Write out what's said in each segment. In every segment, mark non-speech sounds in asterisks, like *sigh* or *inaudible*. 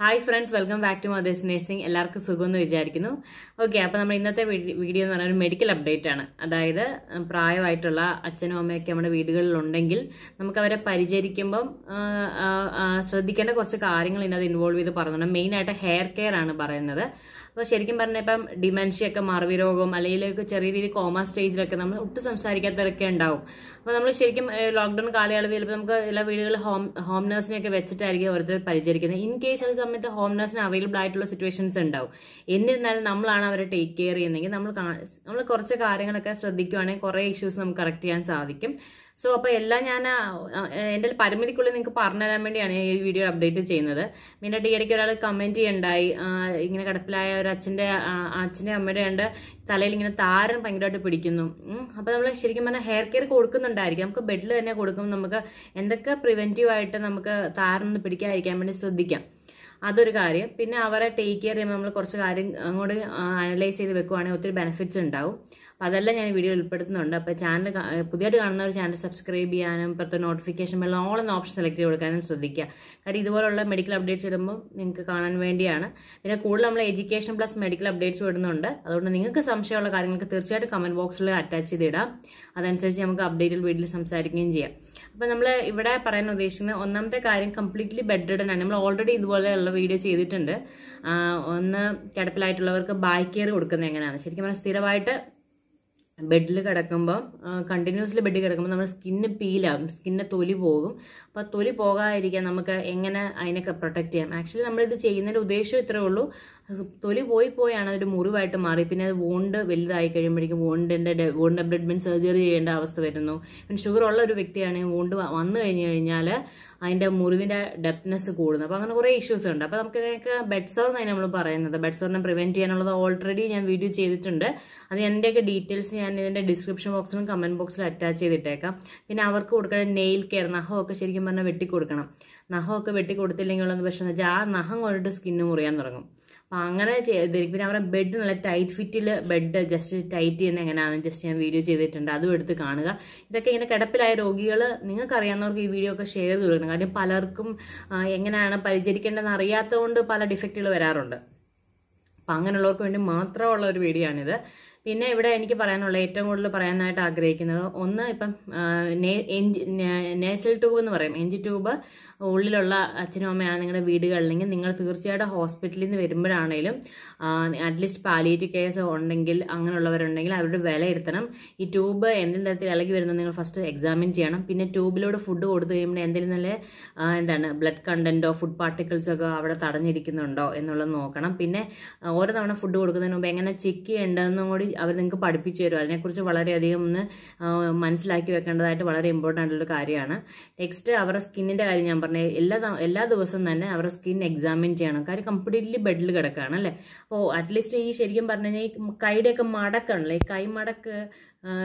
hi friends welcome back to mother's nursing എല്ലാവർക്കും സുഖമെന്ന് വിചാരിക്കുന്നു ഓക്കെ അപ്പോൾ നമ്മൾ ഇന്നത്തെ വീഡിയോ എന്ന് ഒരു മെഡിക്കൽ അപ്ഡേറ്റ് ആണ് അതായത് പ്രായമായിട്ടുള്ള അച്ഛനും അമ്മയൊക്കെ നമ്മുടെ വീടുകളിലുണ്ടെങ്കിൽ നമുക്ക് അവരെ പരിചരിക്കുമ്പം ശ്രദ്ധിക്കേണ്ട കുറച്ച് കാര്യങ്ങൾ ഇന്നത് ഇൻവോൾവ് ചെയ്ത് പറഞ്ഞു മെയിനായിട്ട് ഹെയർ കെയർ ആണ് പറയുന്നത് അപ്പോൾ ശരിക്കും പറഞ്ഞാൽ ഇപ്പം ഡിമെൻഷ്യ ഒക്കെ മറവി രോഗം അല്ലെങ്കിൽ ചെറിയ രീതിയിൽ കോമ സ്റ്റേജിലൊക്കെ നമ്മൾ ഒട്ടും സംസാരിക്കാത്തവരൊക്കെ ഉണ്ടാവും അപ്പോൾ നമ്മൾ ശരിക്കും ലോക്ക്ഡൌൺ കാലയളവിൽ നമുക്ക് എല്ലാ വീടുകളിൽ ഹോം ഹോം നേഴ്സിനെയൊക്കെ വെച്ചിട്ടായിരിക്കും ഓരോരുത്തർ പരിചരിക്കുന്നത് ഇൻ കേസ് അത് സമയത്ത് ഹോം നേഴ്സിന് അവൈലബിൾ ആയിട്ടുള്ള സിറ്റുവേഷൻസ് ഉണ്ടാവും എന്നിരുന്നാലും നമ്മളാണ് അവരെ ടേക്ക് കെയർ ചെയ്യുന്നതെങ്കിൽ നമ്മൾ നമ്മൾ കുറച്ച് കാര്യങ്ങളൊക്കെ ശ്രദ്ധിക്കുവാണെങ്കിൽ കുറേ ഇഷ്യൂസ് നമുക്ക് കറക്റ്റ് ചെയ്യാൻ സാധിക്കും സോ അപ്പോൾ എല്ലാം ഞാൻ എൻ്റെ പരിമിതിക്കുള്ളിൽ നിങ്ങൾക്ക് പറഞ്ഞു തരാൻ വേണ്ടിയാണ് ഈ വീഡിയോ അപ്ഡേറ്റ് ചെയ്യുന്നത് പിന്നെ ഡി ഇടയ്ക്ക് ഒരാൾ കമൻറ്റ് ചെയ്യണ്ടായി ഇങ്ങനെ കിടപ്പിലായ ഒരു അച്ഛൻ്റെ അച്ഛൻ്റെ അമ്മയുടെ ഉണ്ട് തലയിൽ ഇങ്ങനെ താരൻ ഭയങ്കരമായിട്ട് പിടിക്കുന്നു അപ്പോൾ നമ്മൾ ശരിക്കും പറഞ്ഞാൽ ഹെയർ കെയർ കൊടുക്കുന്നുണ്ടായിരിക്കും നമുക്ക് ബെഡിൽ തന്നെ കൊടുക്കും നമുക്ക് എന്തൊക്കെ പ്രിവെൻറ്റീവായിട്ട് നമുക്ക് താരനൊന്ന് പിടിക്കാതിരിക്കാൻ വേണ്ടി ശ്രദ്ധിക്കാം അതൊരു കാര്യം പിന്നെ അവരെ ടേക്ക് കെയർ ചെയ്യുമ്പോൾ നമ്മൾ കുറച്ച് കാര്യം അങ്ങോട്ട് അനലൈസ് ചെയ്ത് വെക്കുവാണെങ്കിൽ ഒത്തിരി ബെനിഫിറ്റ്സ് ഉണ്ടാവും അപ്പം അതെല്ലാം ഞാൻ വീഡിയോ ഉൾപ്പെടുത്തുന്നുണ്ട് അപ്പോൾ ചാനൽ പുതിയതായിട്ട് കാണുന്നവർ ചാനൽ സബ്സ്ക്രൈബ് ചെയ്യാനും ഇപ്പോഴത്തെ നോട്ടിഫിക്കേഷൻ ബെല്ലാം ഓൾ എന്ന ഓപ്ഷൻ സെലക്ട് ചെയ്ത് കൊടുക്കാനും ശ്രദ്ധിക്കുക കാര്യം ഇതുപോലുള്ള മെഡിക്കൽ അപ്ഡേറ്റ്സ് ഇടുമ്പോൾ നിങ്ങൾക്ക് കാണാൻ വേണ്ടിയാണ് പിന്നെ കൂടുതൽ നമ്മൾ എഡ്യൂക്കേഷൻ പ്ലസ് മെഡിക്കൽ അപ്ഡേറ്റ്സ് ഇടുന്നുണ്ട് അതുകൊണ്ട് നിങ്ങൾക്ക് സംശയമുള്ള കാര്യങ്ങൾക്ക് തീർച്ചയായിട്ടും കമന്റ് ബോക്സിൽ അറ്റാച്ച് ചെയ്തിടാം അതനുസരിച്ച് നമുക്ക് അപ്ഡേറ്റിൽ വീട്ടിൽ സംസാരിക്കുകയും ചെയ്യാം അപ്പൊ നമ്മൾ ഇവിടെ പറയാൻ ഉദ്ദേശിക്കുന്നത് ഒന്നാമത്തെ കാര്യം കംപ്ലീറ്റ്ലി ബെഡ് ആണ് നമ്മൾ ഓൾറെഡി ഇതുപോലെയുള്ള വീഡിയോ ചെയ്തിട്ടുണ്ട് ഒന്ന് കിടപ്പിലായിട്ടുള്ളവർക്ക് ബായ് കെയർ കൊടുക്കുന്നത് എങ്ങനെയാണ് ശരിക്കും പറഞ്ഞാൽ സ്ഥിരമായിട്ട് ബെഡിൽ കിടക്കുമ്പം കണ്ടിന്യൂസ്ലി ബെഡിൽ കിടക്കുമ്പോൾ നമ്മുടെ സ്കിന്ന് പീലാകും സ്കിന്നെ തൊലി പോകും അപ്പോൾ തൊലി പോകാതിരിക്കാൻ നമുക്ക് എങ്ങനെ അതിനൊക്കെ പ്രൊട്ടക്റ്റ് ചെയ്യാം ആക്ച്വലി നമ്മളിത് ചെയ്യുന്നതിൻ്റെ ഉദ്ദേശം ഇത്രയേ ഉള്ളൂ തൊലി പോയി പോയാണ് അതൊരു മുറിവായിട്ട് മാറി പിന്നെ അത് വോണ്ട് വലുതായി കഴിയുമ്പോഴേക്കും വോണ്ടിൻ്റെ വോണ്ട് ബ്ലഡ്മിൻ സർജറി ചെയ്യേണ്ട അവസ്ഥ വരുന്നു പിന്നെ ഷുഗർ ഉള്ള ഒരു വ്യക്തിയാണെങ്കിൽ വോണ്ട് വന്നു കഴിഞ്ഞു കഴിഞ്ഞാൽ അതിൻ്റെ മുറിവിൻ്റെ ഡെപ്നെസ് കൂടുന്നു അപ്പോൾ അങ്ങനെ കുറേ ഇഷ്യൂസ് ഉണ്ട് അപ്പോൾ നമുക്ക് ഇതിനൊക്കെ ബെഡ്സർ എന്നാണ് നമ്മൾ പറയുന്നത് ബെഡ്സറിനെ പ്രിവെൻറ്റ് ചെയ്യാനുള്ളത് ഓൾറെഡി ഞാൻ വീഡിയോ ചെയ്തിട്ടുണ്ട് അത് എൻ്റെയൊക്കെ ഡീറ്റെയിൽസ് ഞാൻ ഇതിൻ്റെ ഡിസ്ക്രിപ്ഷൻ ബോക്സിലും കമൻറ്റ് ബോക്സിലും അറ്റാച്ച് ചെയ്തിട്ടേക്കാം പിന്നെ അവർക്ക് കൊടുക്കേണ്ട നെയിൽ കെയർ നഹമൊക്കെ ശരിക്കും പറഞ്ഞാൽ വെട്ടിക്കൊടുക്കണം നഹമൊക്കെ വെട്ടിക്കൊടുത്തില്ലെങ്കിൽ ഉള്ളത് പ്രശ്നം വെച്ചാൽ ആ നഹം കൊണ്ടിട്ട് സ്കിന്ന് മുറിയാൻ തുടങ്ങും അപ്പം അങ്ങനെ ചെയ്തിരിക്കും പിന്നെ അവരുടെ ബെഡ് നല്ല ടൈറ്റ് ഫിറ്റിൽ ബെഡ് ജസ്റ്റ് ടൈറ്റ് ചെയ്യുന്ന എങ്ങനെയാണെന്ന് ജസ്റ്റ് ഞാൻ വീഡിയോ ചെയ്തിട്ടുണ്ട് അതും എടുത്ത് കാണുക ഇതൊക്കെ ഇങ്ങനെ കിടപ്പിലായ രോഗികൾ നിങ്ങൾക്ക് അറിയാവുന്നവർക്ക് ഈ വീഡിയോ ഒക്കെ ഷെയർ ചെയ്ത് കൊടുക്കണം കാര്യം പലർക്കും എങ്ങനെയാണ് പരിചരിക്കേണ്ടതെന്ന് അറിയാത്തതുകൊണ്ട് പല ഡിഫക്റ്റുകൾ വരാറുണ്ട് അപ്പം അങ്ങനെയുള്ളവർക്ക് വേണ്ടി മാത്രമുള്ള ഒരു വീഡിയോ ആണിത് പിന്നെ ഇവിടെ എനിക്ക് പറയാനുള്ള ഏറ്റവും കൂടുതൽ പറയാനായിട്ട് ആഗ്രഹിക്കുന്നത് ഒന്ന് ഇപ്പം നേസൽ ട്യൂബ് എന്ന് പറയും എഞ്ചി ട്യൂബ് ഉള്ളിലുള്ള അച്ഛനും അമ്മയാണ് നിങ്ങളുടെ വീടുകളിലെങ്കിൽ നിങ്ങൾ തീർച്ചയായിട്ടും ഹോസ്പിറ്റലിൽ നിന്ന് വരുമ്പോഴാണേലും അറ്റ്ലീസ്റ്റ് പാലിയേറ്റീവ് കേസ് ഉണ്ടെങ്കിൽ അങ്ങനെയുള്ളവരുണ്ടെങ്കിൽ അവരുടെ വിലയിരുത്തണം ഈ ട്യൂബ് എന്തെങ്കിലും തരത്തിൽ ഇളകി വരുന്നത് നിങ്ങൾ ഫസ്റ്റ് എക്സാമിൻ ചെയ്യണം പിന്നെ ട്യൂബിലൂടെ ഫുഡ് കൊടുത്തു കഴിയുമ്പോൾ എന്തെങ്കിലും നല്ല എന്താണ് ബ്ലഡ് കണ്ടന്റോ ഫുഡ് പാർട്ടിക്കിൾസൊക്കെ ഒക്കെ അവിടെ തടഞ്ഞിരിക്കുന്നുണ്ടോ എന്നുള്ളത് നോക്കണം പിന്നെ ഓരോ തവണ ഫുഡ് കൊടുക്കുന്നതിന് മുമ്പ് എങ്ങനെ ചെക്ക് ചെയ്യേണ്ടതെന്നും കൂടി അവർ നിങ്ങൾക്ക് പഠിപ്പിച്ചു തരും അതിനെക്കുറിച്ച് വളരെയധികം ഒന്ന് മനസ്സിലാക്കി വെക്കേണ്ടതായിട്ട് വളരെ ഇമ്പോർട്ടൻ്റ് ആയിട്ടുള്ള കാര്യമാണ് നെക്സ്റ്റ് അവരുടെ സ്കിന്നിൻ്റെ കാര്യം ഞാൻ പറഞ്ഞ എല്ലാ എല്ലാ ദിവസവും തന്നെ അവരുടെ സ്കിൻ എക്സാമിൻ ചെയ്യണം കാര്യം കംപ്ലീറ്റ്ലി ബെഡിൽ കിടക്കുകയാണ് അല്ലേ അപ്പോൾ അറ്റ്ലീസ്റ്റ് ഈ ശരിക്കും പറഞ്ഞു കഴിഞ്ഞാൽ ഈ കൈയുടെയൊക്കെ മടക്കാണല്ലോ ഈ മടക്ക്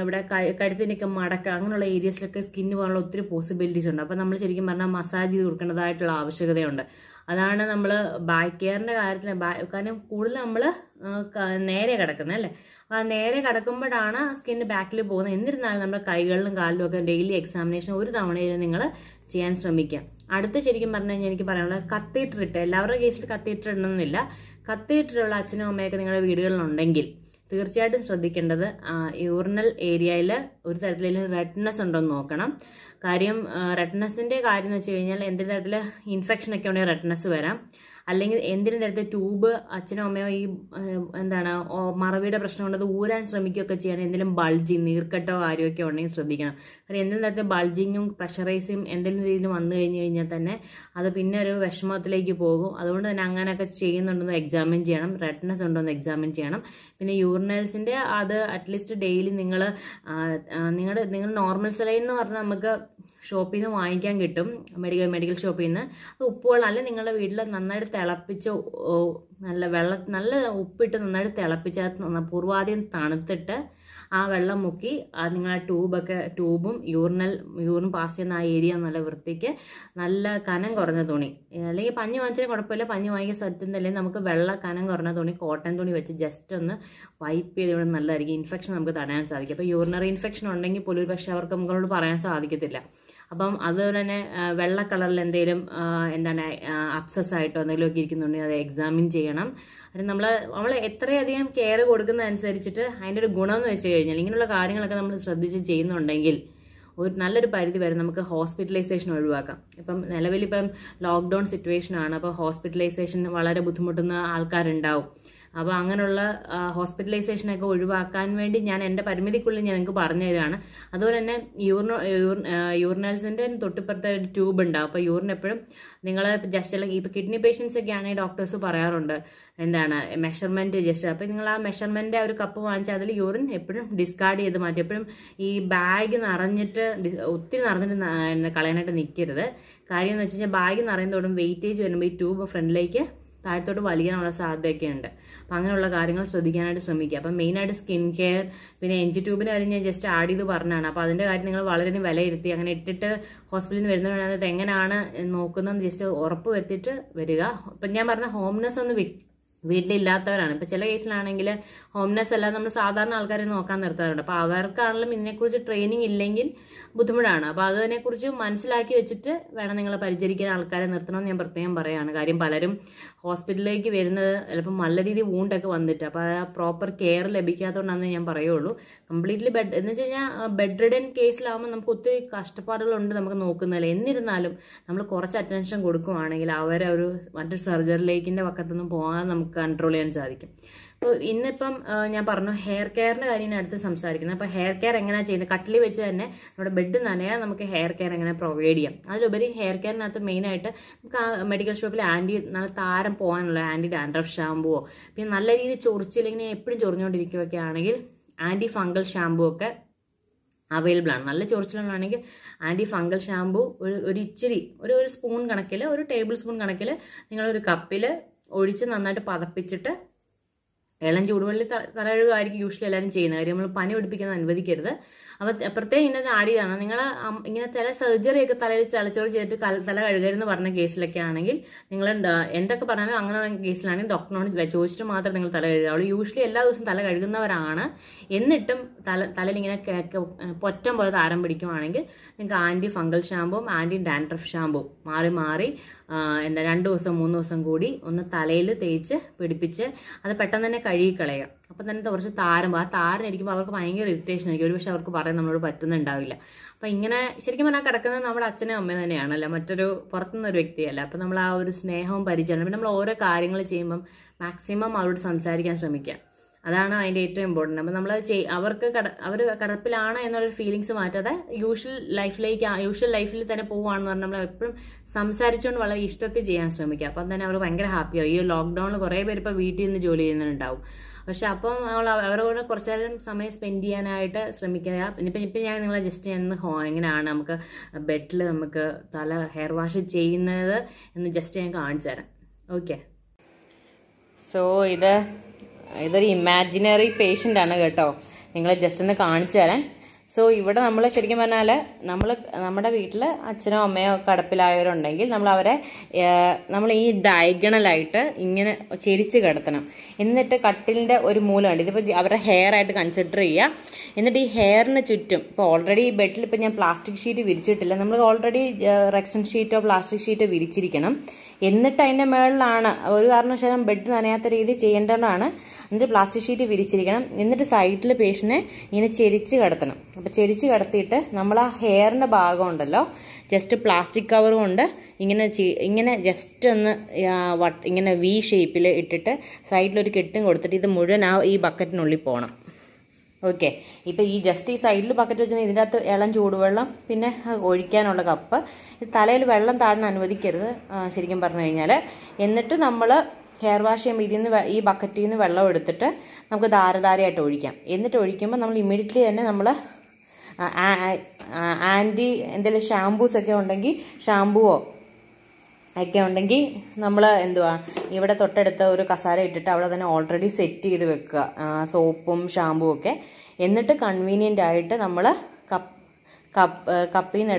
ഇവിടെ കഴുത്തിനൊക്കെ മടക്ക അങ്ങനെയുള്ള ഏരിയസിലൊക്കെ സ്കിന്ന് പോകാനുള്ള ഒത്തിരി പോസിബിലിറ്റീസ് ഉണ്ട് അപ്പോൾ നമ്മൾ ശരിക്കും പറഞ്ഞാൽ മസാജ് ചെയ്ത് കൊടുക്കേണ്ടതായിട്ടുള്ള ആവശ്യകതയുണ്ട് അതാണ് നമ്മൾ ബാക്ക് കെയറിൻ്റെ കാര്യത്തിൽ കാരണം കൂടുതൽ നമ്മൾ നേരെ കിടക്കുന്നത് അല്ലേ അപ്പം ആ നേരെ കിടക്കുമ്പോഴാണ് സ്കിന്ന് ബാക്കിൽ പോകുന്നത് എന്നിരുന്നാലും നമ്മുടെ കൈകളിലും കാലിലും ഒക്കെ ഡെയിലി എക്സാമിനേഷൻ ഒരു തവണയിലും നിങ്ങൾ ചെയ്യാൻ ശ്രമിക്കുക അടുത്ത ശരിക്കും പറഞ്ഞു കഴിഞ്ഞാൽ എനിക്ക് പറയാനുള്ളത് കത്തീറ്റർ ഇട്ട് എല്ലാവരുടെ കേസിൽ കത്തീറ്റർ ഇടണമെന്നില്ല കത്തീറ്ററുള്ള അച്ഛനും അമ്മയൊക്കെ നിങ്ങളുടെ വീടുകളിലുണ്ടെങ്കിൽ തീർച്ചയായിട്ടും ശ്രദ്ധിക്കേണ്ടത് യൂറിനൽ ഏരിയയിൽ ഒരു തരത്തിലെങ്കിലും റെഡ്നെസ് ഉണ്ടോ എന്ന് നോക്കണം കാര്യം റെഡ്നെസ്സിൻ്റെ കാര്യം എന്ന് വെച്ച് കഴിഞ്ഞാൽ എന്തെങ്കിലും തരത്തിൽ ഇൻഫെക്ഷൻ ഒക്കെ ഉണ്ടെങ്കിൽ റെഡ്നെസ് വരാം അല്ലെങ്കിൽ എന്തിനും തരത്തിൽ ട്യൂബ് അച്ഛനോ അമ്മയോ ഈ എന്താണ് മറവിയുടെ പ്രശ്നം ഉള്ളത് ഊരാൻ ശ്രമിക്കുകയൊക്കെ ചെയ്യണം എന്തെങ്കിലും ബൾജിങ് നീർക്കെട്ടോ കാര്യമൊക്കെ ഉണ്ടെങ്കിൽ ശ്രദ്ധിക്കണം കാരണം എന്തെങ്കിലും തരത്തിൽ ബൾജിങ്ങും പ്രഷറൈസും എന്തെങ്കിലും രീതിയിൽ വന്നു കഴിഞ്ഞു കഴിഞ്ഞാൽ തന്നെ അത് പിന്നെ ഒരു വിഷമത്തിലേക്ക് പോകും അതുകൊണ്ട് തന്നെ അങ്ങനെയൊക്കെ ചെയ്യുന്നുണ്ടെന്ന് എക്സാമിൻ ചെയ്യണം റെഡ്നെസ് ഉണ്ടോ എന്ന് എക്സാമിൻ ചെയ്യണം പിന്നെ യൂറിനൽസിൻ്റെ അത് അറ്റ്ലീസ്റ്റ് ഡെയിലി നിങ്ങൾ നിങ്ങളുടെ നിങ്ങൾ നോർമൽ സെലൈൻ എന്ന് പറഞ്ഞാൽ നമുക്ക് ഷോപ്പിൽ നിന്ന് വാങ്ങിക്കാൻ കിട്ടും മെഡിക്കൽ മെഡിക്കൽ ഷോപ്പിൽ നിന്ന് അത് ഉപ്പുവെള്ളം അല്ലെങ്കിൽ നിങ്ങളുടെ വീട്ടിൽ നന്നായിട്ട് തിളപ്പിച്ച് നല്ല വെള്ളം നല്ല ഉപ്പിട്ട് നന്നായിട്ട് തിളപ്പിച്ച് അത് തണുത്തിട്ട് ആ വെള്ളം മുക്കി നിങ്ങൾ ആ ട്യൂബൊക്കെ ട്യൂബും യൂറിനൽ യൂറിൻ പാസ് ചെയ്യുന്ന ആ ഏരിയ നല്ല വൃത്തിക്ക് നല്ല കനം കുറഞ്ഞ തുണി അല്ലെങ്കിൽ പഞ്ഞു വാങ്ങിച്ചാൽ കുഴപ്പമില്ല പഞ്ഞു വാങ്ങിയ സ്ഥലത്തുനിന്നല്ലേ നമുക്ക് വെള്ള കനം കുറഞ്ഞ തുണി കോട്ടൺ തുണി വെച്ച് ജസ്റ്റ് ഒന്ന് വൈപ്പ് ചെയ്ത് നല്ലതായിരിക്കും ഇൻഫെക്ഷൻ നമുക്ക് തടയാൻ സാധിക്കും അപ്പോൾ യൂറിനറി ഇൻഫെക്ഷൻ ഉണ്ടെങ്കിൽ പോലും പക്ഷേ അവർക്ക് നമ്മളോട് പറയാൻ സാധിക്കത്തില്ല അപ്പം അതുപോലെ തന്നെ വെള്ള കളറിൽ എന്തെങ്കിലും എന്താണ് അക്സസ് ആയിട്ടോ എന്തെങ്കിലുമൊക്കെ ഇരിക്കുന്നുണ്ടെങ്കിൽ അത് എക്സാമിൻ ചെയ്യണം കാരണം നമ്മൾ നമ്മൾ എത്രയധികം കെയർ കൊടുക്കുന്നതനുസരിച്ചിട്ട് അതിൻ്റെ ഒരു എന്ന് വെച്ച് കഴിഞ്ഞാൽ ഇങ്ങനെയുള്ള കാര്യങ്ങളൊക്കെ നമ്മൾ ശ്രദ്ധിച്ച് ചെയ്യുന്നുണ്ടെങ്കിൽ ഒരു നല്ലൊരു പരിധി വരെ നമുക്ക് ഹോസ്പിറ്റലൈസേഷൻ ഒഴിവാക്കാം ഇപ്പം നിലവിൽ ഇപ്പം ലോക്ക്ഡൗൺ സിറ്റുവേഷൻ ആണ് അപ്പോൾ ഹോസ്പിറ്റലൈസേഷൻ വളരെ ബുദ്ധിമുട്ടുന്ന ആൾക്കാരുണ്ടാവും അപ്പോൾ അങ്ങനെയുള്ള ഹോസ്പിറ്റലൈസേഷനൊക്കെ ഒഴിവാക്കാൻ വേണ്ടി ഞാൻ എൻ്റെ പരിമിതിക്കുള്ളിൽ ഞങ്ങൾക്ക് പറഞ്ഞു തരികയാണ് അതുപോലെ തന്നെ യൂറിനോ യൂറിനൽസിൻ്റെ തൊട്ടിപ്പുറത്തെ ട്യൂബ് ഉണ്ടാവും അപ്പോൾ യൂറിൻ എപ്പോഴും നിങ്ങൾ ജസ്റ്റ് അല്ലെങ്കിൽ ഇപ്പോൾ കിഡ്നി പേഷ്യൻസ് ഒക്കെ ആണെങ്കിൽ ഡോക്ടേഴ്സ് പറയാറുണ്ട് എന്താണ് മെഷർമെൻറ്റ് ജസ്റ്റ് അപ്പോൾ നിങ്ങൾ ആ മെഷർമെൻറ്റ് ഒരു കപ്പ് വാങ്ങിച്ചാൽ അതിൽ യൂറിൻ എപ്പോഴും ഡിസ്കാർഡ് ചെയ്ത് മാറ്റി എപ്പോഴും ഈ ബാഗ് നിറഞ്ഞിട്ട് ഒത്തിരി നിറഞ്ഞിട്ട് കളയാനായിട്ട് നിൽക്കരുത് കാര്യം എന്ന് വെച്ച് കഴിഞ്ഞാൽ ബാഗ് നിറയുന്നതോടും വെയിറ്റേജ് വരുമ്പോൾ ഈ ട്യൂബ് ഫ്രണ്ടിലേക്ക് താഴത്തോട്ട് വലിക്കാനുള്ള സാധ്യതയൊക്കെ ഉണ്ട് അപ്പം അങ്ങനെയുള്ള കാര്യങ്ങൾ ശ്രദ്ധിക്കാനായിട്ട് ശ്രമിക്കുക അപ്പം മെയിനായിട്ട് സ്കിൻ കെയർ പിന്നെ എൻജി ട്യൂബിന് കാര്യം ഞാൻ ജസ്റ്റ് ആഡ് ചെയ്ത് പറഞ്ഞാണ് അപ്പോൾ അതിൻ്റെ കാര്യം നിങ്ങൾ വളരെയധികം വിലയിരുത്തി അങ്ങനെ ഇട്ടിട്ട് ഹോസ്പിറ്റലിൽ നിന്ന് വരുന്നവരാണ് അത് എങ്ങനെയാണ് നോക്കുന്നതെന്ന് ജസ്റ്റ് ഉറപ്പ് വരുത്തിയിട്ട് വരിക അപ്പം ഞാൻ പറഞ്ഞ ഹോംനെസ് ഒന്ന് വീട്ടിലില്ലാത്തവരാണ് ഇപ്പൊ ചില കേസിലാണെങ്കിൽ ഹോംനെസ് അല്ലാതെ നമ്മൾ സാധാരണ ആൾക്കാരെ നോക്കാൻ നിർത്താറുണ്ട് അപ്പൊ അവർക്കാണെങ്കിലും ഇതിനെക്കുറിച്ച് ട്രെയിനിങ് ഇല്ലെങ്കിൽ ബുദ്ധിമുട്ടാണ് അപ്പൊ അതിനെക്കുറിച്ച് മനസ്സിലാക്കി വെച്ചിട്ട് വേണം നിങ്ങളെ പരിചരിക്കാൻ ആൾക്കാരെ നിർത്തണമെന്ന് ഞാൻ പ്രത്യേകം പറയാണ് കാര്യം പലരും ഹോസ്പിറ്റലിലേക്ക് വരുന്നത് ചിലപ്പോൾ നല്ല രീതിയിൽ വൂണ്ടൊക്കെ വന്നിട്ട് അപ്പൊ ആ പ്രോപ്പർ കെയർ ലഭിക്കാത്തതുകൊണ്ടാണെന്ന് ഞാൻ പറയുള്ളൂ കംപ്ലീറ്റ്ലി ബെഡ് എന്ന് വെച്ച് കഴിഞ്ഞാൽ ബെഡ് റിഡൻ കേസിലാവുമ്പോൾ നമുക്ക് ഒത്തിരി കഷ്ടപ്പാടുകളുണ്ട് നമുക്ക് നോക്കുന്നില്ല എന്നിരുന്നാലും നമ്മൾ കുറച്ച് അറ്റൻഷൻ കൊടുക്കുവാണെങ്കിൽ അവരെ ഒരു മറ്റൊരു സർജറിലേക്കിന്റെ പക്കത്തൊന്നും പോകാതെ നമുക്ക് നമുക്ക് കൺട്രോൾ ചെയ്യാൻ സാധിക്കും അപ്പോൾ ഇന്നിപ്പം ഞാൻ പറഞ്ഞു ഹെയർ കെയറിന്റെ കാര്യമാണ് അടുത്ത് സംസാരിക്കുന്നത് അപ്പോൾ ഹെയർ കെയർ എങ്ങനെയാണ് ചെയ്യുന്നത് കട്ടിൽ വെച്ച് തന്നെ നമ്മുടെ ബെഡ് നനയാൻ നമുക്ക് ഹെയർ കെയർ എങ്ങനെ പ്രൊവൈഡ് ചെയ്യാം അതിലുപരി ഹെയർ കെയറിനകത്ത് മെയിനായിട്ട് നമുക്ക് ആ മെഡിക്കൽ ഷോപ്പിൽ ആൻറ്റി നല്ല താരം പോകാനുള്ള ആൻറ്റി ഡാൻഡ്രഫ് ഷാമ്പുവോ പിന്നെ നല്ല രീതിയിൽ ചൊറിച്ചില്ലെങ്കിൽ എപ്പോഴും ചൊറിഞ്ഞുകൊണ്ടിരിക്കുകയൊക്കെ ആണെങ്കിൽ ആൻറ്റി ഫംഗൽ ഷാമ്പു ഒക്കെ അവൈലബിൾ ആണ് നല്ല ചൊറിച്ചിലാണെങ്കിൽ ആൻറ്റി ഫംഗൽ ഷാമ്പു ഒരു ഒരു ഇച്ചിരി ഒരു ഒരു സ്പൂൺ കണക്കിൽ ഒരു ടേബിൾ സ്പൂൺ കണക്കിൽ നിങ്ങളൊരു കപ്പിൽ ഒഴിച്ച് നന്നായിട്ട് പതപ്പിച്ചിട്ട് ഇളം ചൂടുവെള്ളി തലഴുകയായിരിക്കും യൂഷ്വലി എല്ലാവരും ചെയ്യുന്നത് കാര്യം നമ്മൾ പനി പിടിപ്പിക്കുന്നത് അനുവദിക്കരുത് അപ്പൊ പ്രത്യേകം ഇതിനൊക്കെ ആഡ് ചെയ്യണം നിങ്ങൾ ഇങ്ങനെ സർജറി സർജറിയൊക്കെ തലയിൽ തലച്ചോറ് ചെയ്തിട്ട് തല കഴുകരുന്ന് പറഞ്ഞ കേസിലൊക്കെ ആണെങ്കിൽ നിങ്ങൾ എന്തൊക്കെ പറഞ്ഞാലും അങ്ങനെ കേസിലാണെങ്കിൽ ഡോക്ടറിനോട് ചോദിച്ചിട്ട് മാത്രം നിങ്ങൾ തല കഴുകാവുള്ളൂ യൂഷ്വലി എല്ലാ ദിവസവും തല കഴുകുന്നവരാണ് എന്നിട്ടും തല തലയിൽ ഇങ്ങനെ പൊറ്റം പോലെ താരം പിടിക്കുവാണെങ്കിൽ നിങ്ങൾക്ക് ആന്റി ഫംഗൽ ഷാമ്പും ആന്റി ഡാൻഡ്രഫ് ഷാമ്പും മാറി മാറി എന്താ രണ്ട് ദിവസം മൂന്ന് ദിവസം കൂടി ഒന്ന് തലയിൽ തേച്ച് പിടിപ്പിച്ച് അത് പെട്ടെന്ന് തന്നെ കഴുകി കളയുക അപ്പം തന്നെ കുറച്ച് താരം ആ താരം അവർക്ക് ഭയങ്കര ഇറിറ്റേഷൻ ആയിരിക്കും ഒരുപക്ഷെ അവർക്ക് പറയാൻ നമ്മളോട് പറ്റുന്നുണ്ടാവില്ല അപ്പം ഇങ്ങനെ ശരിക്കും പറഞ്ഞാൽ കിടക്കുന്നത് നമ്മുടെ അച്ഛനും അമ്മയും തന്നെയാണല്ലോ മറ്റൊരു പുറത്തുനിന്നൊരു വ്യക്തിയല്ല അപ്പം നമ്മൾ ആ ഒരു സ്നേഹവും പരിചയമാണ് പിന്നെ നമ്മൾ ഓരോ കാര്യങ്ങൾ ചെയ്യുമ്പം മാക്സിമം അവരോട് സംസാരിക്കാൻ ശ്രമിക്കുക അതാണ് അതിൻ്റെ ഏറ്റവും ഇമ്പോർട്ടൻറ്റ് അപ്പം നമ്മൾ അവർക്ക് കട അവർ കടപ്പിലാണ് എന്നുള്ളൊരു ഫീലിങ്സ് മാറ്റാതെ യൂഷ്വൽ ലൈഫിലേക്ക് യൂഷ്വൽ ലൈഫിൽ തന്നെ പോവുകയാണെന്ന് പറഞ്ഞാൽ നമ്മൾ എപ്പോഴും സംസാരിച്ചുകൊണ്ട് വളരെ ഇഷ്ടത്തിൽ ചെയ്യാൻ ശ്രമിക്കുക അപ്പം തന്നെ അവർ ഭയങ്കര ഹാപ്പിയാവും ഈ ലോക്ക്ഡൗണിൽ കുറേ പേര് ഇപ്പോൾ വീട്ടിൽ നിന്ന് ജോലി ചെയ്യുന്നുണ്ടാവും പക്ഷെ അപ്പം അവൾ അവരോട് കുറച്ചു നേരം സമയം സ്പെൻഡ് ചെയ്യാനായിട്ട് ശ്രമിക്കുക ഇനിയിപ്പം ഇപ്പം ഞാൻ നിങ്ങളെ ജസ്റ്റ് ഞാൻ എങ്ങനെയാണ് നമുക്ക് ബെഡിൽ നമുക്ക് തല ഹെയർ വാഷ് ചെയ്യുന്നത് എന്ന് ജസ്റ്റ് ഞാൻ കാണിച്ചു തരാം ഓക്കെ സോ ഇത് ഇതൊരു ഇമാജിനറി പേഷ്യൻ്റ് ആണ് കേട്ടോ നിങ്ങളെ ജസ്റ്റ് ഒന്ന് കാണിച്ചു തരാൻ സോ ഇവിടെ നമ്മൾ ശരിക്കും പറഞ്ഞാൽ നമ്മൾ നമ്മുടെ വീട്ടിൽ അച്ഛനോ അമ്മയോ കടപ്പിലായവരുണ്ടെങ്കിൽ നമ്മൾ അവരെ നമ്മൾ ഈ ഡയഗണലായിട്ട് ഇങ്ങനെ ചെരിച്ച് കിടത്തണം എന്നിട്ട് കട്ടിലിൻ്റെ ഒരു മൂലമുണ്ട് ഇതിപ്പോൾ അവരുടെ ഹെയർ ആയിട്ട് കൺസിഡർ ചെയ്യുക എന്നിട്ട് ഈ ഹെയറിന് ചുറ്റും ഇപ്പോൾ ഓൾറെഡി ഈ ബെഡിൽ ഇപ്പോൾ ഞാൻ പ്ലാസ്റ്റിക് ഷീറ്റ് വിരിച്ചിട്ടില്ല നമ്മൾ ഓൾറെഡി റെക്സൺ ഷീറ്റോ പ്ലാസ്റ്റിക് ഷീറ്റോ വിരിച്ചിരിക്കണം എന്നിട്ട് അതിൻ്റെ മുകളിലാണ് ഒരു കാരണവശാലും ബെഡ് നനയാത്ത രീതി ചെയ്യേണ്ടതാണ് എന്നിട്ട് പ്ലാസ്റ്റിക് ഷീറ്റ് വിരിച്ചിരിക്കണം എന്നിട്ട് സൈഡിൽ പേഷ്യനെ ഇങ്ങനെ ചെരിച്ച് കിടത്തണം അപ്പോൾ ചെരിച്ച് കിടത്തിയിട്ട് നമ്മൾ ആ ഹെയറിൻ്റെ ഭാഗം ഉണ്ടല്ലോ ജസ്റ്റ് പ്ലാസ്റ്റിക് കവർ കൊണ്ട് ഇങ്ങനെ ഇങ്ങനെ ജസ്റ്റ് ഒന്ന് വട്ട് ഇങ്ങനെ വി ഷേപ്പിൽ ഇട്ടിട്ട് സൈഡിലൊരു കെട്ടും കൊടുത്തിട്ട് ഇത് മുഴുവൻ ആ ഈ ബക്കറ്റിനുള്ളിൽ പോകണം ഓക്കെ ഇപ്പം ഈ ജസ്റ്റ് ഈ സൈഡിൽ ബക്കറ്റ് വെച്ചാൽ ഇതിൻ്റെ അകത്ത് ഇളം ചൂടുവെള്ളം പിന്നെ ഒഴിക്കാനുള്ള കപ്പ് തലയിൽ വെള്ളം താഴാൻ അനുവദിക്കരുത് ശരിക്കും പറഞ്ഞു കഴിഞ്ഞാൽ എന്നിട്ട് നമ്മൾ ഹെയർ വാഷ് ചെയ്യുമ്പോൾ ഇതിൽ നിന്ന് ഈ ബക്കറ്റിൽ നിന്ന് വെള്ളം എടുത്തിട്ട് നമുക്ക് ധാരധാരയായിട്ട് ഒഴിക്കാം എന്നിട്ട് ഒഴിക്കുമ്പോൾ നമ്മൾ ഇമ്മീഡിയറ്റ്ലി തന്നെ നമ്മൾ ആൻറ്റി എന്തെങ്കിലും ഒക്കെ ഉണ്ടെങ്കിൽ ഷാംപൂവോ ഒക്കെ ഉണ്ടെങ്കിൽ നമ്മൾ എന്തുവാ ഇവിടെ തൊട്ടടുത്ത ഒരു കസാര ഇട്ടിട്ട് അവിടെ തന്നെ ഓൾറെഡി സെറ്റ് ചെയ്ത് വെക്കുക സോപ്പും ഷാമ്പും ഒക്കെ എന്നിട്ട് കൺവീനിയൻ്റ് ആയിട്ട് നമ്മൾ കപ്പ് കപ്പ് കപ്പിൽ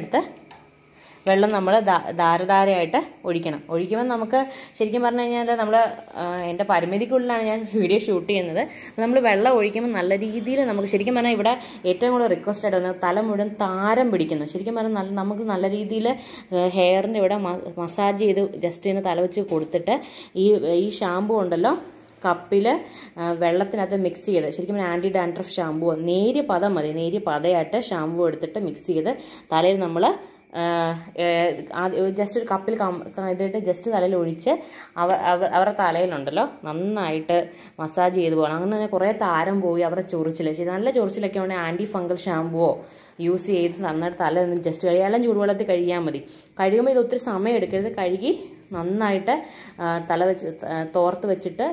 വെള്ളം നമ്മൾ ധാരധാരയായിട്ട് ഒഴിക്കണം ഒഴിക്കുമ്പോൾ നമുക്ക് ശരിക്കും പറഞ്ഞു കഴിഞ്ഞാൽ നമ്മൾ എൻ്റെ പരിമിതിക്കുള്ളിലാണ് ഞാൻ *laughs* വീഡിയോ ഷൂട്ട് ചെയ്യുന്നത് നമ്മൾ വെള്ളം ഒഴിക്കുമ്പോൾ നല്ല രീതിയിൽ നമുക്ക് ശരിക്കും പറഞ്ഞാൽ ഇവിടെ ഏറ്റവും കൂടുതൽ റിക്വസ്റ്റ് ആയിട്ട് വന്നത് തല മുഴുവൻ താരം പിടിക്കുന്നു ശരിക്കും പറഞ്ഞാൽ നല്ല നമുക്ക് നല്ല രീതിയിൽ ഹെയറിൻ്റെ ഇവിടെ മസാജ് ചെയ്ത് ജസ്റ്റ് ഇന്ന് തല വെച്ച് കൊടുത്തിട്ട് ഈ ഈ ഷാമ്പു ഉണ്ടല്ലോ കപ്പിൽ വെള്ളത്തിനകത്ത് മിക്സ് ചെയ്ത് ശരിക്കും ആൻറ്റി ഡാൻഡ്രഫ് ഷാമ്പു നേരിയ പദം മതി നേരിയ പതയായിട്ട് ഷാമ്പു എടുത്തിട്ട് മിക്സ് ചെയ്ത് തലയിൽ നമ്മൾ ജസ്റ്റ് ഒരു കപ്പിൽ ഇതിട്ട് ജസ്റ്റ് തലയിൽ ഒഴിച്ച് അവ അവരുടെ തലയിലുണ്ടല്ലോ നന്നായിട്ട് മസാജ് ചെയ്ത് പോകണം അങ്ങനെ തന്നെ കുറേ താരം പോയി അവരുടെ ചൊറിച്ചിൽ നല്ല ചൊറിച്ചിലൊക്കെ ഉണ്ടെങ്കിൽ ആൻറ്റി ഫംഗൽ ഷാമ്പുവോ യൂസ് ചെയ്ത് നന്നായിട്ട് തല ജസ്റ്റ് കഴുകി ചൂടുവെള്ളത്തിൽ കഴുകിയാൽ മതി കഴുകുമ്പോൾ ഇത് ഒത്തിരി സമയം എടുക്കരുത് കഴുകി നന്നായിട്ട് തല വെച്ച് തോർത്ത് വെച്ചിട്ട്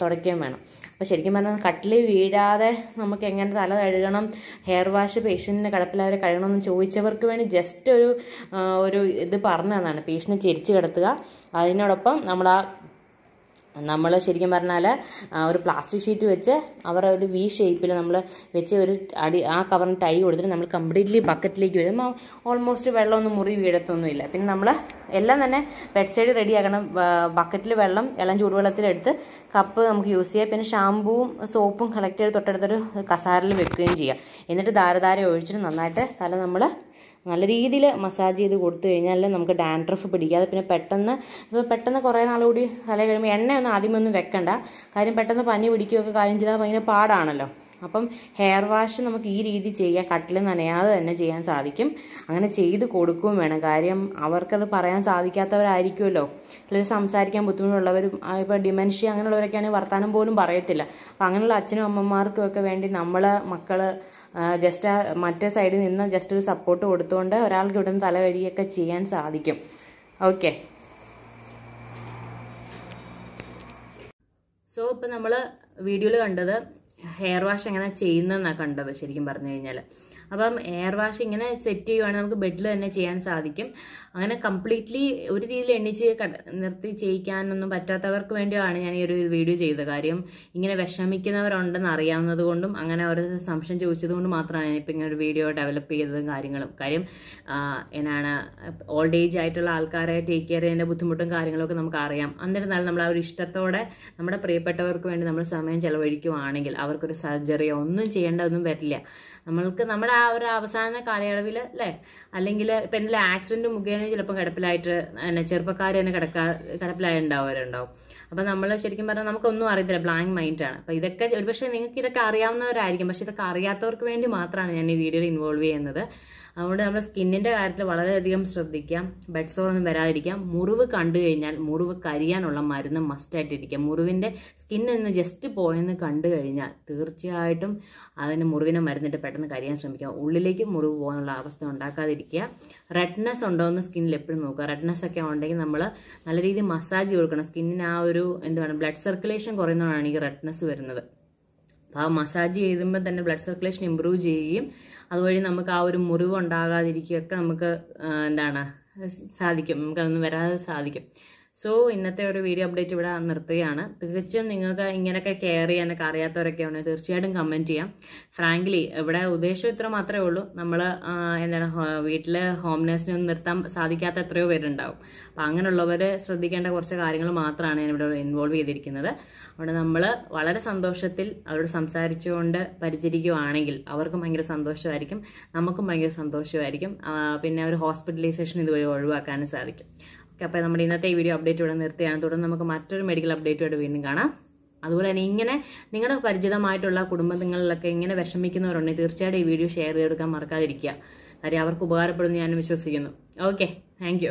തുടയ്ക്കുകയും വേണം അപ്പോൾ ശരിക്കും പറഞ്ഞാൽ കട്ടിൽ വീഴാതെ നമുക്ക് എങ്ങനെ തല കഴുകണം ഹെയർ വാഷ് പേഷ്യൻറ്റിന് കിടപ്പിലാവരെ കഴുകണം എന്ന് ചോദിച്ചവർക്ക് വേണ്ടി ജസ്റ്റ് ഒരു ഒരു ഇത് പറഞ്ഞു തന്നാണ് പേഷ്യൻറ്റ് ചിരിച്ച് കിടത്തുക അതിനോടൊപ്പം നമ്മൾ ആ നമ്മൾ ശരിക്കും പറഞ്ഞാൽ ഒരു പ്ലാസ്റ്റിക് ഷീറ്റ് വെച്ച് അവർ ഒരു വി ഷേപ്പിൽ നമ്മൾ വെച്ച് ഒരു അടി ആ കവറിന് ടൈ കൊടുത്തിട്ട് നമ്മൾ കംപ്ലീറ്റ്ലി ബക്കറ്റിലേക്ക് വരുമ്പോൾ ഓൾമോസ്റ്റ് വെള്ളമൊന്നും മുറി വീഴത്തൊന്നുമില്ല പിന്നെ നമ്മൾ എല്ലാം തന്നെ ബെഡ് സൈഡ് റെഡിയാക്കണം ബക്കറ്റിൽ വെള്ളം ഇളം ചൂടുവെള്ളത്തിലെടുത്ത് കപ്പ് നമുക്ക് യൂസ് ചെയ്യാം പിന്നെ ഷാമ്പൂവും സോപ്പും കളക്ട് ചെയ്ത് തൊട്ടടുത്തൊരു കസാരിൽ വെക്കുകയും ചെയ്യാം എന്നിട്ട് ധാരധാര ഒഴിച്ചിട്ട് നന്നായിട്ട് തല നമ്മൾ നല്ല രീതിയിൽ മസാജ് ചെയ്ത് കൊടുത്തു കഴിഞ്ഞാൽ നമുക്ക് ഡാൻഡ്രഫ് പിടിക്കാതെ പിന്നെ പെട്ടെന്ന് ഇപ്പോൾ പെട്ടെന്ന് കുറേ നാൾ കൂടി തല കഴിയുമ്പോൾ എണ്ണയൊന്നും ആദ്യമൊന്നും വെക്കണ്ട കാര്യം പെട്ടെന്ന് പനി പിടിക്കുകയൊക്കെ കാര്യം ചെയ്താൽ ഭയങ്കര പാടാണല്ലോ അപ്പം ഹെയർ വാഷ് നമുക്ക് ഈ രീതി ചെയ്യാം കട്ടിൽ നനയാതെ തന്നെ ചെയ്യാൻ സാധിക്കും അങ്ങനെ ചെയ്ത് കൊടുക്കുകയും വേണം കാര്യം അവർക്കത് പറയാൻ സാധിക്കാത്തവരായിരിക്കുമല്ലോ അല്ലെങ്കിൽ സംസാരിക്കാൻ ബുദ്ധിമുട്ടുള്ളവരും ഇപ്പോൾ ഡിമെൻഷ്യ അങ്ങനെയുള്ളവരൊക്കെയാണെങ്കിൽ വർത്തമാനം പോലും പറയത്തില്ല അപ്പം അങ്ങനെയുള്ള അച്ഛനും അമ്മമാർക്കും ഒക്കെ വേണ്ടി നമ്മളെ മക്കൾ ജസ്റ്റ് മറ്റേ സൈഡിൽ നിന്ന് ജസ്റ്റ് ഒരു സപ്പോർട്ട് കൊടുത്തുകൊണ്ട് ഒരാൾക്ക് ഇവിടുന്ന് തല കഴിയൊക്കെ ചെയ്യാൻ സാധിക്കും ഓക്കെ സോ ഇപ്പം നമ്മൾ വീഡിയോയിൽ കണ്ടത് ഹെയർ വാഷ് എങ്ങനെ ചെയ്യുന്നതെന്നാണ് കണ്ടത് ശരിക്കും പറഞ്ഞു കഴിഞ്ഞാൽ അപ്പം എയർ വാഷ് ഇങ്ങനെ സെറ്റ് ചെയ്യുവാണെങ്കിൽ നമുക്ക് ബെഡിൽ തന്നെ ചെയ്യാൻ സാധിക്കും അങ്ങനെ കംപ്ലീറ്റ്ലി ഒരു രീതിയിൽ എണ്ണിച്ച് നിർത്തി ചെയ്യിക്കാനൊന്നും പറ്റാത്തവർക്ക് വേണ്ടിയാണ് ഞാൻ ഈ ഒരു വീഡിയോ ചെയ്ത കാര്യം ഇങ്ങനെ വിഷമിക്കുന്നവരുണ്ടെന്ന് അറിയാവുന്നത് കൊണ്ടും അങ്ങനെ ഒരു സംശയം ചോദിച്ചത് കൊണ്ട് മാത്രമാണ് ഞാനിപ്പോൾ ഇങ്ങനെ ഒരു വീഡിയോ ഡെവലപ്പ് ചെയ്തതും കാര്യങ്ങളും കാര്യം എന്നാണ് ഓൾഡ് ഏജ് ആയിട്ടുള്ള ആൾക്കാരെ ടേക്ക് കെയർ ചെയ്യുന്ന ബുദ്ധിമുട്ടും കാര്യങ്ങളൊക്കെ നമുക്ക് അറിയാം എന്നിരുന്നാലും നമ്മൾ ആ ഒരു ഇഷ്ടത്തോടെ നമ്മുടെ പ്രിയപ്പെട്ടവർക്ക് വേണ്ടി നമ്മൾ സമയം ചെലവഴിക്കുകയാണെങ്കിൽ അവർക്കൊരു സർജറിയോ ഒന്നും ചെയ്യേണ്ടതൊന്നും വരില്ല നമ്മൾക്ക് നമ്മുടെ ആ ഒരു അവസാന കാലയളവിൽ അല്ലേ അല്ലെങ്കിൽ ഇപ്പം എന്തെങ്കിലും ആക്സിഡന്റ് മുഖേന ചിലപ്പോൾ കിടപ്പിലായിട്ട് തന്നെ ചെറുപ്പക്കാർ തന്നെ കിടക്കാ കിടപ്പിലായിട്ടുണ്ടാവുമാരുണ്ടാവും അപ്പം നമ്മൾ ശരിക്കും പറഞ്ഞാൽ നമുക്കൊന്നും അറിയത്തില്ല ബ്ലാങ്ക് മൈൻഡാണ് അപ്പം ഇതൊക്കെ ഒരുപക്ഷെ നിങ്ങൾക്ക് ഇതൊക്കെ അറിയാവുന്നവരായിരിക്കും പക്ഷെ ഇതൊക്കെ അറിയാത്തവർക്ക് വേണ്ടി മാത്രമാണ് ഞാൻ ഈ വീഡിയോയിൽ ഇൻവോൾവ് ചെയ്യുന്നത് അതുകൊണ്ട് നമ്മുടെ സ്കിന്നിന്റെ കാര്യത്തിൽ വളരെയധികം ശ്രദ്ധിക്കാം ബെഡ് സോർ ഒന്നും വരാതിരിക്കാം മുറിവ് കണ്ടു കഴിഞ്ഞാൽ മുറിവ് കരിയാനുള്ള മരുന്ന് മസ്റ്റായിട്ടിരിക്കുക മുറിവിന്റെ സ്കിന്നിൽ നിന്ന് ജസ്റ്റ് പോയെന്ന് കണ്ടു കഴിഞ്ഞാൽ തീർച്ചയായിട്ടും അതിന് മുറിവിനെ മരുന്നിട്ട് പെട്ടെന്ന് കരിയാൻ ശ്രമിക്കുക ഉള്ളിലേക്ക് മുറിവ് പോകാനുള്ള അവസ്ഥ ഉണ്ടാക്കാതിരിക്കുക റെഡ്നെസ് ഉണ്ടോ എന്ന് സ്കിന്നിൽ എപ്പോഴും നോക്കുക റെഡ്നെസ് ഒക്കെ ഉണ്ടെങ്കിൽ നമ്മൾ നല്ല രീതിയിൽ മസാജ് കൊടുക്കണം സ്കിന്നിന് ആ ഒരു എന്താണ് ബ്ലഡ് സർക്കുലേഷൻ കുറയുന്നതാണ് ഈ റെഡ്നെസ് വരുന്നത് അപ്പോൾ ആ മസാജ് ചെയ്യുമ്പോൾ തന്നെ ബ്ലഡ് സർക്കുലേഷൻ ഇമ്പ്രൂവ് ചെയ്യുകയും അതുവഴി നമുക്ക് ആ ഒരു മുറിവ് ഉണ്ടാകാതിരിക്കുകയൊക്കെ നമുക്ക് എന്താണ് സാധിക്കും നമുക്കതൊന്നും വരാതെ സാധിക്കും സോ ഇന്നത്തെ ഒരു വീഡിയോ അപ്ഡേറ്റ് ഇവിടെ നിർത്തുകയാണ് തീർച്ചയായും നിങ്ങൾക്ക് ഇങ്ങനെയൊക്കെ കെയർ ചെയ്യാനൊക്കെ അറിയാത്തവരൊക്കെ ഉണ്ടെങ്കിൽ തീർച്ചയായിട്ടും കമൻറ്റ് ചെയ്യാം ഫ്രാങ്ക്ലി ഇവിടെ ഉദ്ദേശം ഇത്ര മാത്രമേ ഉള്ളൂ നമ്മൾ എന്താണ് വീട്ടിൽ ഹോം ഒന്നും നിർത്താൻ സാധിക്കാത്ത എത്രയോ പേരുണ്ടാവും അപ്പം അങ്ങനെയുള്ളവർ ശ്രദ്ധിക്കേണ്ട കുറച്ച് കാര്യങ്ങൾ മാത്രമാണ് ഞാൻ ഇവിടെ ഇൻവോൾവ് ചെയ്തിരിക്കുന്നത് അവിടെ നമ്മൾ വളരെ സന്തോഷത്തിൽ അവരോട് സംസാരിച്ചുകൊണ്ട് പരിചരിക്കുകയാണെങ്കിൽ അവർക്കും ഭയങ്കര സന്തോഷമായിരിക്കും നമുക്കും ഭയങ്കര സന്തോഷമായിരിക്കും പിന്നെ ഒരു ഹോസ്പിറ്റലൈസേഷൻ ഇതുവഴി ഒഴിവാക്കാനും സാധിക്കും അപ്പോൾ നമ്മുടെ ഇന്നത്തെ ഈ വീഡിയോ അപ്ഡേറ്റ് ഇവിടെ നിർത്തിയാണ് തുടർന്ന് നമുക്ക് മറ്റൊരു മെഡിക്കൽ അപ്ഡേറ്റുമായിട്ട് വീണ്ടും കാണാം അതുപോലെ തന്നെ ഇങ്ങനെ നിങ്ങളുടെ പരിചിതമായിട്ടുള്ള കുടുംബങ്ങളിലൊക്കെ ഇങ്ങനെ വിഷമിക്കുന്നവരുണ്ടെങ്കിൽ തീർച്ചയായിട്ടും ഈ വീഡിയോ ഷെയർ ചെയ്തെടുക്കാൻ മറക്കാതിരിക്കുക കാര്യം അവർക്ക് ഉപകാരപ്പെടുമെന്ന് ഞാൻ വിശ്വസിക്കുന്നു ഓക്കെ താങ്ക്